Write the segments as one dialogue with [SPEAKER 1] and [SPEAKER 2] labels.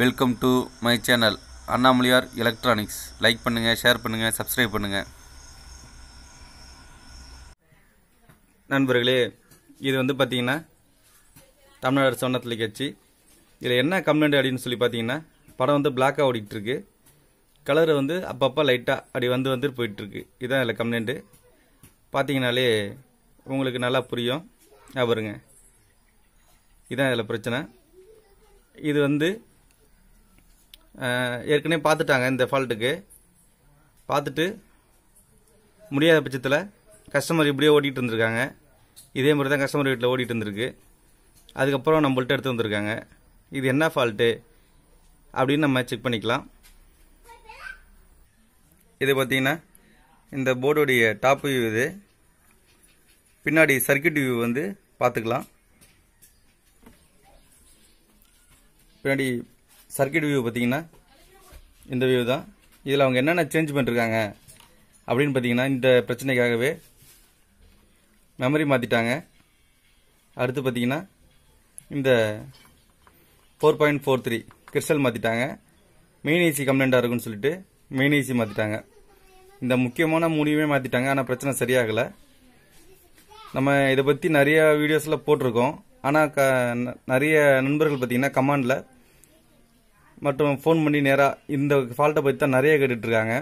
[SPEAKER 1] welcome to my channel Annamalaiyar electronics like பண்ணுங்கள் share பண்ணுங்கள் subscribe பண்ணுங்கள் நண்பர்களே இது வந்து பார்த்தீங்கன்னா தமிழ்நாடு சொன்ன கட்சி இதில் என்ன கம்ப்ளைண்ட் அப்படின்னு சொல்லி பார்த்தீங்கன்னா படம் வந்து பிளாக்காக ஓடிட்டுருக்கு கலர் வந்து அப்பப்போ லைட்டாக அப்படி வந்து வந்துட்டு போயிட்டுருக்கு இதுதான் இதில் கம்ப்ளைண்ட்டு பார்த்தீங்கனாலே உங்களுக்கு நல்லா புரியும் வருங்க இதுதான் இதில் பிரச்சனை இது வந்து ஏற்கனவே பார்த்துட்டாங்க இந்த ஃபால்ட்டுக்கு பார்த்துட்டு முடியாத பட்சத்தில் கஸ்டமர் இப்படியே ஓட்டிகிட்டு இருந்திருக்காங்க இதே மாதிரி தான் கஸ்டமர் வீட்டில் ஓடிட்டு இருந்திருக்கு அதுக்கப்புறம் நம்மள்ட்ட எடுத்து வந்திருக்காங்க இது என்ன ஃபால்ட்டு அப்படின்னு நம்ம செக் பண்ணிக்கலாம் இது பார்த்திங்கன்னா இந்த போர்டுடைய டாப் வியூ இது பின்னாடி சர்க்கியூட் வியூ வந்து பார்த்துக்கலாம் பின்னாடி சர்க்கியூட் வியூ பார்த்தீங்கன்னா இந்த வியூ தான் இதில் அவங்க என்னென்ன சேஞ்ச் பண்ணிருக்காங்க அப்படின்னு பார்த்தீங்கன்னா இந்த பிரச்சனைக்காகவே மெமரி மாற்றிட்டாங்க அடுத்து பார்த்தீங்கன்னா இந்த four point four three crystal மாற்றிட்டாங்க மெயின் ஏசி கம்ப்ளைண்ட்டாக இருக்குன்னு சொல்லிட்டு மெயின் ஏசி மாற்றிட்டாங்க இந்த முக்கியமான மூலியுமே மாற்றிட்டாங்க ஆனால் பிரச்சனை சரியாகலை நம்ம இதை பற்றி நிறைய வீடியோஸில் போட்டிருக்கோம் ஆனால் க நிறைய நண்பர்கள் பார்த்தீங்கன்னா கமாண்டில் மற்றும் ஃபோன் பண்ணி நேராக இந்த ஃபால்ட்டை பற்றி தான் நிறைய கேட்டுட்ருக்காங்க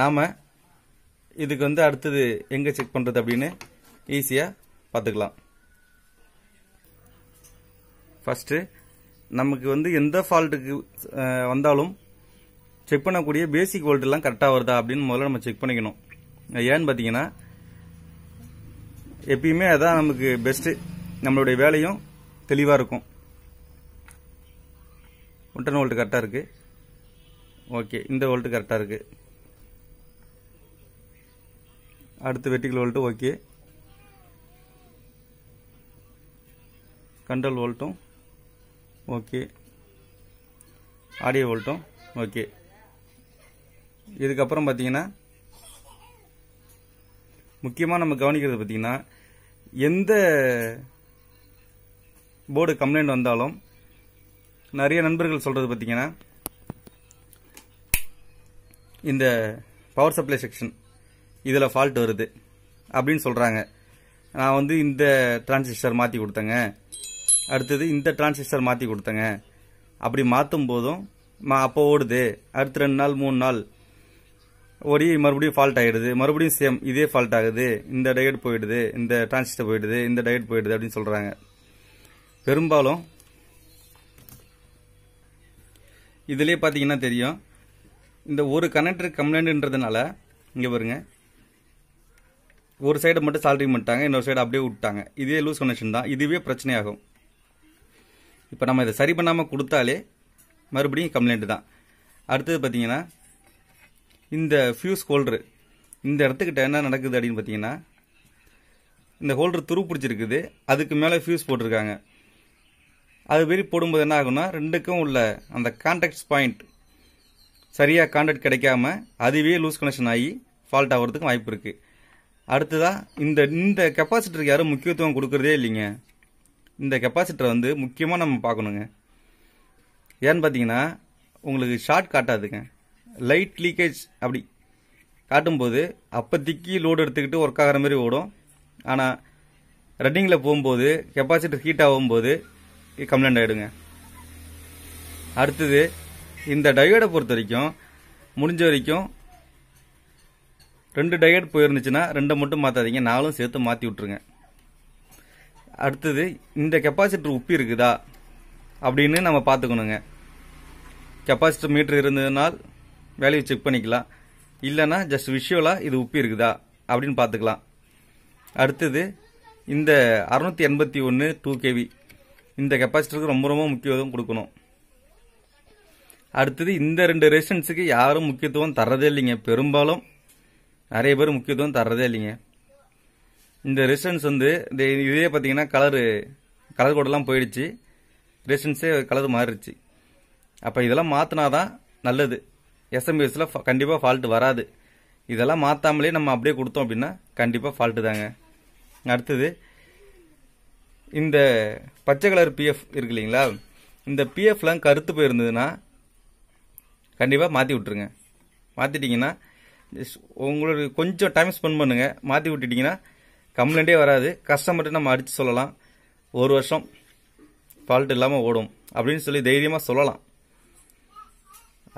[SPEAKER 1] நாம் இதுக்கு வந்து அடுத்தது எங்கே செக் பண்ணுறது அப்படின்னு ஈஸியாக பார்த்துக்கலாம் ஃபஸ்ட்டு நமக்கு வந்து எந்த ஃபால்ட்டுக்கு வந்தாலும் செக் பண்ணக்கூடிய பேசிக் வோல்ட்லாம் கரெக்டாக வருதா அப்படின்னு முதல்ல நம்ம செக் பண்ணிக்கணும் ஏன்னு பார்த்தீங்கன்னா எப்பயுமே அதான் நமக்கு பெஸ்ட்டு நம்மளுடைய வேலையும் தெளிவாக இருக்கும் ஒன் டென் வோல்ட் கரெக்டாக இருக்குது ஓகே இந்த வோல்ட்டு கரெக்டாக இருக்குது அடுத்து வெட்டிக்கல் வோல்ட்டு ஓகே கண்ட்ரோல் வோல்ட்டும் ஓகே ஆடியோ வோல்ட்டும் ஓகே இதுக்கப்புறம் பார்த்தீங்கன்னா முக்கியமாக நம்ம கவனிக்கிறது பார்த்தீங்கன்னா எந்த போர்டு கம்ப்ளைண்ட் வந்தாலும் நிறைய நண்பர்கள் சொல்றது பார்த்தீங்கன்னா இந்த பவர் சப்ளை செக்ஷன் இதில் ஃபால்ட் வருது அப்படின்னு சொல்கிறாங்க நான் வந்து இந்த டிரான்சிஸ்டர் மாற்றி கொடுத்தேங்க அடுத்தது இந்த டிரான்சிஸ்டர் மாற்றி கொடுத்தேங்க அப்படி மாற்றும் போதும் மா அப்போ ஓடுது அடுத்த ரெண்டு நாள் மூணு நாள் ஓடி மறுபடியும் ஃபால்ட் ஆகிடுது மறுபடியும் சேம் இதே ஃபால்ட் ஆகுது இந்த டயட் போயிடுது இந்த டிரான்சிஸ்டர் போயிடுது இந்த டயட் போயிடுது அப்படின்னு சொல்கிறாங்க பெரும்பாலும் இதுலேயே பார்த்தீங்கன்னா தெரியும் இந்த ஒரு கனெக்டர் கம்ப்ளைண்ட்டுன்றதுனால இங்கே பாருங்க ஒரு சைடை மட்டும் சால்ட்ரிங் பண்ணிட்டாங்க இன்னொரு சைடு அப்படியே விட்டாங்க இதே லூஸ் கனெக்ஷன் தான் இதுவே பிரச்சனையாகும் இப்போ நம்ம இதை சரி பண்ணாமல் கொடுத்தாலே மறுபடியும் கம்ப்ளைண்ட்டு தான் அடுத்தது பார்த்தீங்கன்னா இந்த ஃபியூஸ் ஹோல்டரு இந்த இடத்துக்கிட்ட என்ன நடக்குது அப்படின்னு பார்த்தீங்கன்னா இந்த ஹோல்டர் துரு பிடிச்சிருக்குது அதுக்கு மேலே ஃபியூஸ் போட்டிருக்காங்க அது மாரி போடும்போது என்ன ஆகும்னா ரெண்டுக்கும் உள்ள அந்த கான்டாக்ட்ஸ் பாயிண்ட் சரியாக கான்டாக்ட் கிடைக்காம அதுவே லூஸ் கனெக்ஷன் ஆகி ஃபால்ட் ஆகிறதுக்கும் வாய்ப்பு இருக்குது அடுத்ததாக இந்த இந்த கெப்பாசிட்டருக்கு யாரும் முக்கியத்துவம் கொடுக்குறதே இல்லைங்க இந்த கெப்பாசிட்டரை வந்து முக்கியமாக நம்ம பார்க்கணுங்க ஏன்னு பார்த்தீங்கன்னா உங்களுக்கு ஷார்ட் காட்டாதுங்க லைட் லீக்கேஜ் அப்படி காட்டும்போது அப்போதிக்கி லோடு எடுத்துக்கிட்டு ஒர்க் ஆகிற மாதிரி ஓடும் ஆனால் ரன்னிங்கில் போகும்போது கெப்பாசிட்டர் ஹீட் ஆகும்போது கம்ப்ளைண்ட் ஆகிடுங்க அடுத்தது இந்த டயோடை பொறுத்த வரைக்கும் முடிஞ்ச வரைக்கும் ரெண்டு டயட் போயிருந்துச்சுன்னா ரெண்டை மட்டும் மாற்றாதீங்க நாலும் சேர்த்து மாற்றி விட்ருங்க அடுத்தது இந்த கெப்பாசிட்டர் உப்பி இருக்குதா அப்படின்னு நம்ம பார்த்துக்கணுங்க கெப்பாசிட்டர் மீட்ரு இருந்ததுனால் வேலையை செக் பண்ணிக்கலாம் இல்லைன்னா ஜஸ்ட் விஷுவலாக இது உப்பி இருக்குதா அப்படின்னு பார்த்துக்கலாம் அடுத்தது இந்த அறுநூத்தி எண்பத்தி ஒன்று டூ கேவி இந்த கெப்பாசிட்டருக்கு ரொம்ப ரொம்ப முக்கியத்துவம் கொடுக்கணும் அடுத்தது இந்த ரெண்டு ரெசிஸ்டன்ஸுக்கு யாரும் முக்கியத்துவம் தர்றதே இல்லைங்க பெரும்பாலும் நிறைய பேர் முக்கியத்துவம் தர்றதே இல்லைங்க இந்த ரெசிஸ்டன்ஸ் வந்து இந்த இதே பார்த்தீங்கன்னா கலரு கலர் கோடெல்லாம் போயிடுச்சு ரெசிஸ்டன்ஸே கலர் மாறிடுச்சு அப்போ இதெல்லாம் மாற்றினா தான் நல்லது எஸ்எம்பிஎஸில் கண்டிப்பாக ஃபால்ட்டு வராது இதெல்லாம் மாற்றாமலே நம்ம அப்படியே கொடுத்தோம் அப்படின்னா கண்டிப்பாக ஃபால்ட்டு தாங்க அடுத்தது இந்த பச்சை கலர் பிஎஃப் இருக்கு இல்லைங்களா இந்த பிஎஃப்லாம் கருத்து போயிருந்ததுன்னா கண்டிப்பாக மாற்றி விட்ருங்க மாற்றிட்டிங்கன்னா உங்களுக்கு கொஞ்சம் டைம் ஸ்பெண்ட் பண்ணுங்கள் மாற்றி விட்டுட்டிங்கன்னா கம்ப்ளைண்ட்டே வராது கஸ்டமர்கிட்ட நம்ம அடித்து சொல்லலாம் ஒரு வருஷம் ஃபால்ட் இல்லாமல் ஓடும் அப்படின்னு சொல்லி தைரியமாக சொல்லலாம்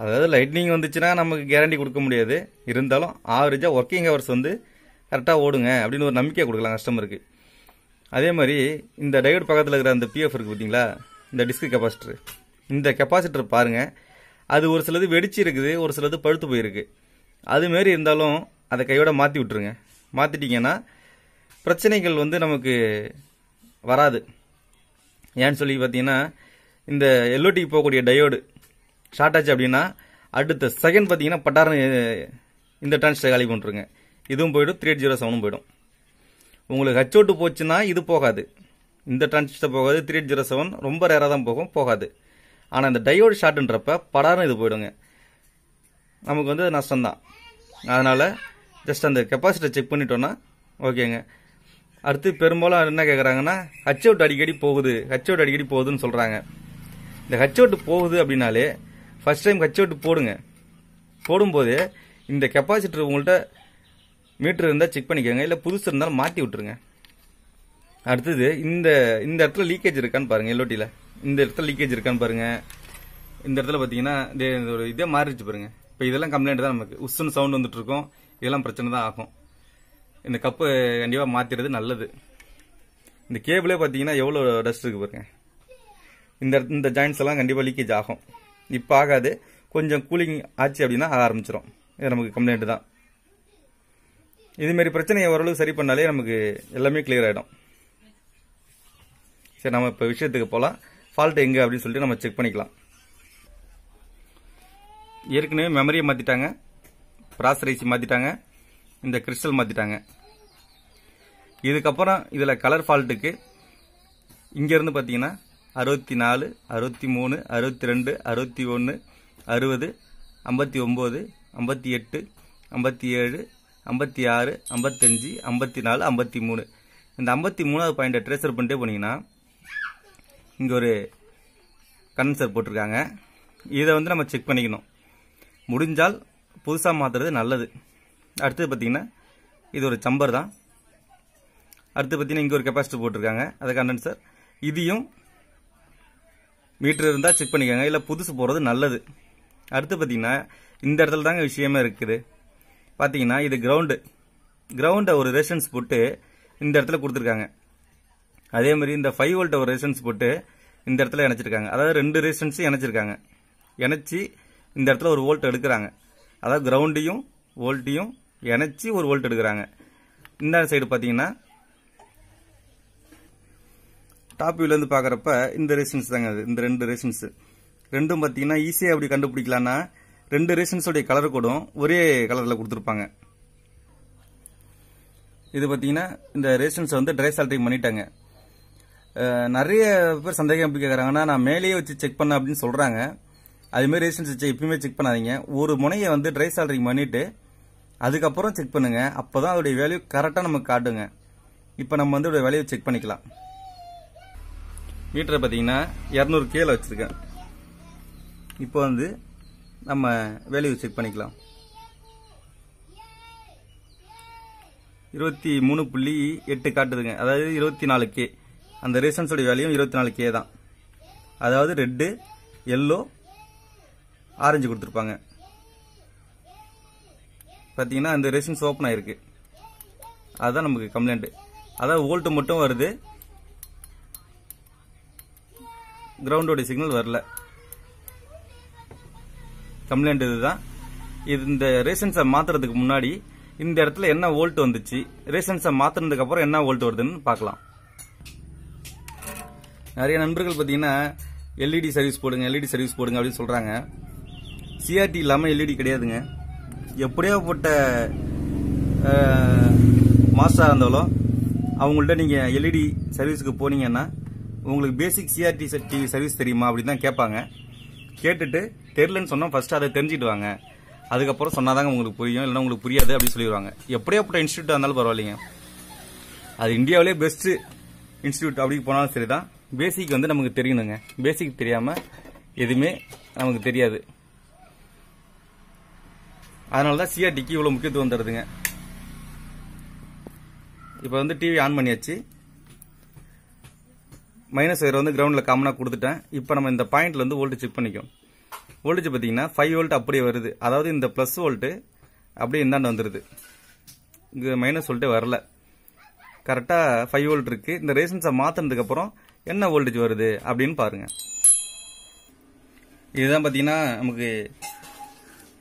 [SPEAKER 1] அதாவது லைட்னிங் வந்துச்சுன்னா நமக்கு கேரண்டி கொடுக்க முடியாது இருந்தாலும் ஆவரேஜாக ஒர்க்கிங் ஹவர்ஸ் வந்து கரெக்டாக ஓடுங்க அப்படின்னு ஒரு நம்பிக்கை கொடுக்கலாம் கஸ்டமருக்கு அதே மாதிரி இந்த டயோடு பக்கத்தில் இருக்கிற அந்த பிஎஃப் இருக்குது பார்த்தீங்களா இந்த டிஸ்க் கெப்பாசிட்டர் இந்த கெப்பாசிட்டர் பாருங்கள் அது ஒரு சிலது வெடிச்சு இருக்குது ஒரு சிலது பழுத்து போயிருக்கு அதுமாரி இருந்தாலும் அதை கையோட மாற்றி விட்டுருங்க மாற்றிட்டிங்கன்னா பிரச்சனைகள் வந்து நமக்கு வராது ஏன்னு சொல்லி பார்த்தீங்கன்னா இந்த எல்லோட்டிக்கு போகக்கூடிய டயோடு ஷார்ட் ஆச்சு அப்படின்னா அடுத்த செகண்ட் பார்த்தீங்கன்னா பட்டாரம் இந்த டிரான்ஸ்டர் காலி பண்ணுறேங்க இதுவும் போய்டும் த்ரீ எயிட் ஜீரோ செவனும் போய்டும் உங்களுக்கு ஹச்சோட்டு போச்சுன்னா இது போகாது இந்த டிரான்சிஸ்டர் போகாது த்ரீ எயிட் ஜீரோ செவன் ரொம்ப ரேராக தான் போகும் போகாது ஆனால் இந்த டையோடு ஷார்ட்ன்றப்ப படாரம் இது போயிடுங்க நமக்கு வந்து நஷ்டம்தான் அதனால் ஜஸ்ட் அந்த கெப்பாசிட்டர் செக் பண்ணிட்டோன்னா ஓகேங்க அடுத்து பெரும்பாலும் என்ன கேட்குறாங்கன்னா ஹச் அவுட் அடிக்கடி போகுது ஹச் அவுட் அடிக்கடி போகுதுன்னு சொல்கிறாங்க இந்த ஹச் அவுட் போகுது அப்படின்னாலே ஃபஸ்ட் டைம் ஹச் அவுட் போடுங்க போடும்போது இந்த கெப்பாசிட்டர் உங்கள்கிட்ட மீட்ரு இருந்தால் செக் பண்ணிக்கோங்க இல்லை புதுசு இருந்தாலும் மாட்டி விட்டுருங்க அடுத்தது இந்த இந்த இடத்துல லீக்கேஜ் இருக்கான்னு பாருங்கள் எல்லோட்டியில் இந்த இடத்துல லீக்கேஜ் இருக்கான்னு பாருங்கள் இந்த இடத்துல பார்த்தீங்கன்னா ஒரு இதே மாறிடுச்சு பாருங்கள் இப்போ இதெல்லாம் கம்ப்ளைண்ட் தான் நமக்கு உஸ்ஸுன்னு சவுண்ட் வந்துட்டுருக்கோம் இதெல்லாம் பிரச்சனை தான் ஆகும் இந்த கப்பு கண்டிப்பாக மாற்றிடுறது நல்லது இந்த கேபிளே பார்த்தீங்கன்னா எவ்வளோ டஸ்ட் இருக்குது பாருங்கள் இந்த இந்த ஜாயின்ஸ் எல்லாம் கண்டிப்பாக லீக்கேஜ் ஆகும் இப்போ ஆகாது கொஞ்சம் கூலிங் ஆச்சு அப்படின்னா ஆக ஆரம்பிச்சிடும் இது நமக்கு கம்ப்ளைண்ட்டு தான் இதுமாரி பிரச்சனையை ஓரளவு சரி பண்ணாலே நமக்கு எல்லாமே கிளியர் ஆகிடும் சரி நம்ம இப்போ விஷயத்துக்கு போகலாம் ஃபால்ட் எங்கே அப்படின்னு சொல்லிட்டு நம்ம செக் பண்ணிக்கலாம் ஏற்கனவே மெமரியை மாற்றிட்டாங்க ப்ராசரைசி மாற்றிட்டாங்க இந்த கிறிஸ்டல் மாற்றிட்டாங்க இதுக்கப்புறம் இதில் கலர் ஃபால்ட்டுக்கு இங்கேருந்து பார்த்தீங்கன்னா அறுபத்தி நாலு அறுபத்தி மூணு அறுபத்தி ரெண்டு அறுபத்தி ஒன்று அறுபது ஐம்பத்தி ஒம்பது ஐம்பத்தி எட்டு ஐம்பத்தி ஏழு ஐம்பத்தி ஆறு ஐம்பத்தஞ்சு ஐம்பத்தி நாலு ஐம்பத்தி மூணு இந்த ஐம்பத்தி மூணாவது பாயிண்ட்டை ட்ரேசர் பண்ணிட்டே போனீங்கன்னா இங்கே ஒரு கண்டென்சர் போட்டிருக்காங்க இதை வந்து நம்ம செக் பண்ணிக்கணும் முடிஞ்சால் புதுசாக மாற்றுறது நல்லது அடுத்தது பார்த்தீங்கன்னா இது ஒரு சம்பர் தான் அடுத்து பார்த்தீங்கன்னா இங்கே ஒரு கெப்பாசிட்டி போட்டிருக்காங்க அதை கண்டன்சர் இதையும் மீட்டர் இருந்தால் செக் பண்ணிக்கோங்க இல்லை புதுசு போகிறது நல்லது அடுத்து பார்த்தீங்கன்னா இந்த இடத்துல தாங்க விஷயமே இருக்குது பார்த்தீங்கன்னா இது கிரவுண்டு கிரவுண்டை ஒரு ரெசன்ஸ் போட்டு இந்த இடத்துல கொடுத்துருக்காங்க அதே மாதிரி இந்த ஃபைவ் வோல்ட்டை ஒரு ரெசன்ஸ் போட்டு இந்த இடத்துல இணைச்சிருக்காங்க அதாவது ரெண்டு ரெசிஸ்டன்ஸும் இணைச்சிருக்காங்க இணைச்சி இந்த இடத்துல ஒரு வோல்ட் எடுக்கிறாங்க அதாவது கிரவுண்டையும் வோல்ட்டையும் இணைச்சி ஒரு வோல்ட் எடுக்கிறாங்க இந்த சைடு பார்த்தீங்கன்னா டாப் வியூலேருந்து பார்க்குறப்ப இந்த ரேஷன்ஸ் தாங்க அது இந்த ரெண்டு ரேஷன்ஸ் ரெண்டும் பார்த்தீங்கன்னா ஈஸியாக எப்படி கண்டுபிடிக்கலான்னா ரெண்டு ரேஷன்ஸோடைய கலர் கோடும் ஒரே கலரில் கொடுத்துருப்பாங்க இது பார்த்தீங்கன்னா இந்த ரேஷன்ஸை வந்து ட்ரை சால்ட்ரிங் பண்ணிட்டாங்க நிறைய பேர் சந்தேகம் எப்படி கேட்குறாங்கன்னா நான் மேலேயே வச்சு செக் பண்ண அப்படின்னு சொல்கிறாங்க அதுமாரி ரேஷன்ஸ் வச்சு எப்பயுமே செக் பண்ணாதீங்க ஒரு முனையை வந்து ட்ரை சால்ட்ரிங் பண்ணிவிட்டு அதுக்கப்புறம் செக் பண்ணுங்க அப்போ தான் அதோடைய வேல்யூ கரெக்டாக நமக்கு காட்டுங்க இப்போ நம்ம வந்து அதோடைய வேல்யூ செக் பண்ணிக்கலாம் மீட்டரை பார்த்தீங்கன்னா இரநூறு கீழே வச்சுருக்கேன் இப்போ வந்து நம்ம வேல்யூ செக் பண்ணிக்கலாம் இருபத்தி மூணு புள்ளி எட்டு காட்டுதுங்க அதாவது இருபத்தி நாலு கே அந்த ரேஷன்ஸோடைய வேல்யூ இருபத்தி நாலு கே தான் அதாவது ரெட்டு எல்லோ ஆரஞ்சு கொடுத்துருப்பாங்க பார்த்தீங்கன்னா அந்த ரேஷன்ஸ் ஓப்பன் ஆகிருக்கு அதுதான் நமக்கு கம்ப்ளைண்ட்டு அதாவது ஓல்ட்டு மட்டும் வருது கிரவுண்டோடைய சிக்னல் வரல கம்ப்ளைண்ட் இதுதான் இது இந்த ரேஷன்ஸை மாத்துறதுக்கு முன்னாடி இந்த இடத்துல என்ன வோல்ட் வந்துச்சு ரேஷன்ஸை அப்புறம் என்ன வோல்ட் வருதுன்னு பார்க்கலாம் நிறைய நண்பர்கள் பார்த்தீங்கன்னா எல்இடி சர்வீஸ் e போடுங்க எல்இடி சர்வீஸ் e போடுங்க அப்படின்னு சொல்கிறாங்க சிஆர்டி இல்லாமல் எல்இடி e கிடையாதுங்க எப்படியோ போட்ட மாஸ்டராக இருந்தாலும் அவங்கள்ட்ட நீங்கள் எல்இடி சர்வீஸுக்கு போனீங்கன்னா உங்களுக்கு பேசிக் சிஆர்டி டிவி சர்வீஸ் தெரியுமா அப்படின்னு தான் கேட்பாங்க கேட்டுட்டு தெரிலன்னு சொன்னால் ஃபர்ஸ்ட்டு அதை தெரிஞ்சுட்டு வாங்க அதுக்கப்புறம் சொன்னாதாங்க உங்களுக்கு புரியும் இல்லைனா உங்களுக்கு புரியாது அப்படின்னு சொல்லிடுவாங்க அப்படி இன்ஸ்டியூட் இருந்தாலும் பரவாயில்லைங்க அது இந்தியாவிலே பெஸ்ட்டு இன்ஸ்டியூட் அப்படி போனாலும் சரி தான் பேசிக் வந்து நமக்கு தெரியணுங்க பேசிக் தெரியாமல் எதுவுமே நமக்கு தெரியாது அதனால தான் சிஆர்டிக்கு இவ்வளோ முக்கியத்துவம் தருதுங்க இப்போ வந்து டிவி ஆன் பண்ணியாச்சு மைனஸ் ஒயர் வந்து கிரவுண்டில் காமனாக கொடுத்துட்டேன் இப்போ நம்ம இந்த பாயிண்டில் வந்து வோல்ட்டு செக் பண்ணிக்கும் வோல்டேஜ் பார்த்தீங்கன்னா ஃபைவ் வோல்ட் அப்படியே வருது அதாவது இந்த ப்ளஸ் வோல்ட்டு அப்படியே இந்தாண்டு வந்துடுது இங்கே மைனஸ் வோல்ட்டே வரல கரெக்டாக ஃபைவ் வோல்ட் இருக்குது இந்த ரேஷன்ஸை மாற்றினதுக்கப்புறம் என்ன வோல்டேஜ் வருது அப்படின்னு பாருங்கள் இதுதான் பார்த்தீங்கன்னா நமக்கு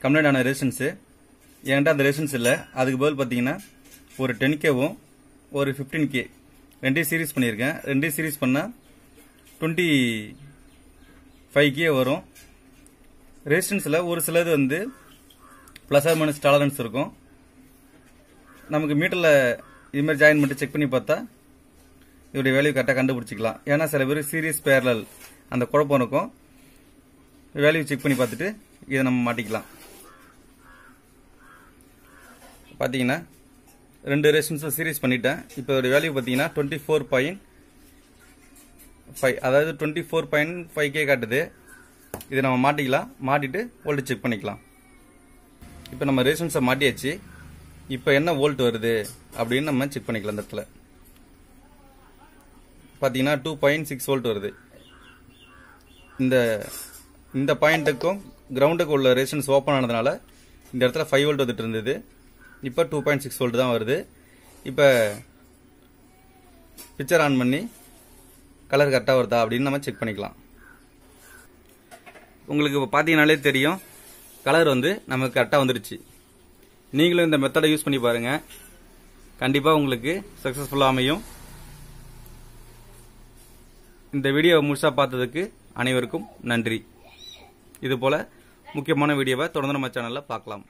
[SPEAKER 1] கம்ப்ளைண்ட் ஆன ரேசன்ஸு என்கிட்ட அந்த ரேசன்ஸ் இல்லை அதுக்கு பதில் பார்த்தீங்கன்னா ஒரு டென் கேவும் ஒரு ஃபிஃப்டீன் கே ரெண்டே சீரீஸ் பண்ணியிருக்கேன் ரெண்டே சீரீஸ் பண்ணால் டுவெண்ட்டி ஃபைவ் கே வரும் ரெசிஸ்டன்ஸில் ஒரு சிலது வந்து ப்ளஸ் ஆர் மைனஸ் டாலரன்ஸ் இருக்கும் நமக்கு மீட்டரில் இதுமாதிரி ஜாயின் பண்ணிட்டு செக் பண்ணி பார்த்தா இதோடைய வேல்யூ கரெக்டாக கண்டுபிடிச்சிக்கலாம் ஏன்னா சில பேர் சீரியஸ் பேரலல் அந்த குழப்பம் இருக்கும் வேல்யூ செக் பண்ணி பார்த்துட்டு இதை நம்ம மாட்டிக்கலாம் பார்த்தீங்கன்னா ரெண்டு ரெசிஸ்டன்ஸை சீரீஸ் பண்ணிட்டேன் இப்போ ஒரு வேல்யூ பார்த்தீங்கன்னா டுவெண்ட்டி ஃபோர் பாயிண்ட் ஃபைவ் அதாவது twenty four point five K காட்டுது இதை நம்ம மாட்டிக்கலாம் மாட்டிட்டு வோல்ட் செக் பண்ணிக்கலாம் இப்போ நம்ம ரெசிஸ்டன்ஸை மாட்டியாச்சு இப்போ என்ன வோல்ட் வருது அப்படின்னு நம்ம செக் பண்ணிக்கலாம் இந்த இடத்துல பார்த்தீங்கன்னா டூ பாயிண்ட் சிக்ஸ் வோல்ட் வருது இந்த இந்த பாயிண்ட்டுக்கும் கிரவுண்டுக்கு உள்ள ரேஷன்ஸ் ஓப்பன் ஆனதுனால இந்த இடத்துல ஃபைவ் வோல்ட் வந்துட்டு இருந்தது இப்போ டூ பாயிண்ட் சிக்ஸ் வோல்ட் தான் வருது இப்போ பிக்சர் ஆன் பண்ணி கலர் கரெக்டாக வருதா அப்படின்னு நம்ம செக் பண்ணிக்கலாம் உங்களுக்கு இப்போ பார்த்தீங்கனாலே தெரியும் கலர் வந்து நமக்கு கரெக்டாக வந்துடுச்சு நீங்களும் இந்த மெத்தடை யூஸ் பண்ணி பாருங்கள் கண்டிப்பாக உங்களுக்கு சக்ஸஸ்ஃபுல்லாக அமையும் இந்த வீடியோவை முழுசாக பார்த்ததுக்கு அனைவருக்கும் நன்றி இதுபோல் முக்கியமான வீடியோவை தொடர்ந்து நம்ம சேனலில் பார்க்கலாம்